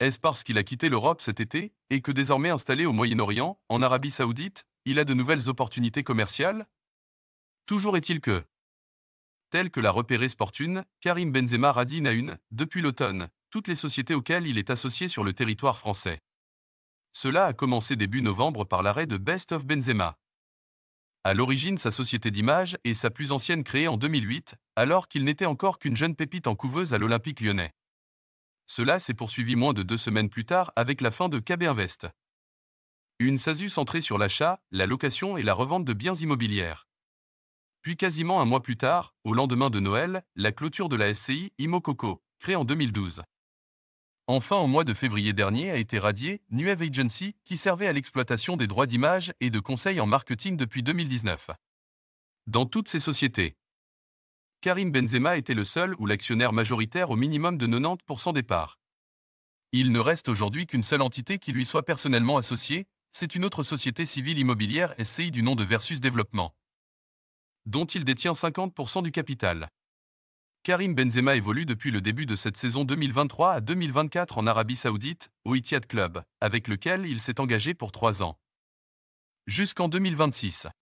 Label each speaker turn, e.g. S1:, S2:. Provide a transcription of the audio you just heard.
S1: Est-ce parce qu'il a quitté l'Europe cet été, et que désormais installé au Moyen-Orient, en Arabie Saoudite, il a de nouvelles opportunités commerciales Toujours est-il que, tel que l'a repéré Sportune, Karim Benzema radine à une, depuis l'automne, toutes les sociétés auxquelles il est associé sur le territoire français. Cela a commencé début novembre par l'arrêt de Best of Benzema. À l'origine, sa société d'image est sa plus ancienne créée en 2008, alors qu'il n'était encore qu'une jeune pépite en couveuse à l'Olympique lyonnais. Cela s'est poursuivi moins de deux semaines plus tard avec la fin de KB Invest. Une SASU centrée sur l'achat, la location et la revente de biens immobilières. Puis quasiment un mois plus tard, au lendemain de Noël, la clôture de la SCI Imococo, créée en 2012. Enfin, au mois de février dernier a été radiée Nueve Agency, qui servait à l'exploitation des droits d'image et de conseils en marketing depuis 2019. Dans toutes ces sociétés, Karim Benzema était le seul ou l'actionnaire majoritaire au minimum de 90% des parts. Il ne reste aujourd'hui qu'une seule entité qui lui soit personnellement associée, c'est une autre société civile immobilière SCI du nom de Versus Développement, dont il détient 50% du capital. Karim Benzema évolue depuis le début de cette saison 2023 à 2024 en Arabie Saoudite, au Etihad Club, avec lequel il s'est engagé pour trois ans. Jusqu'en 2026.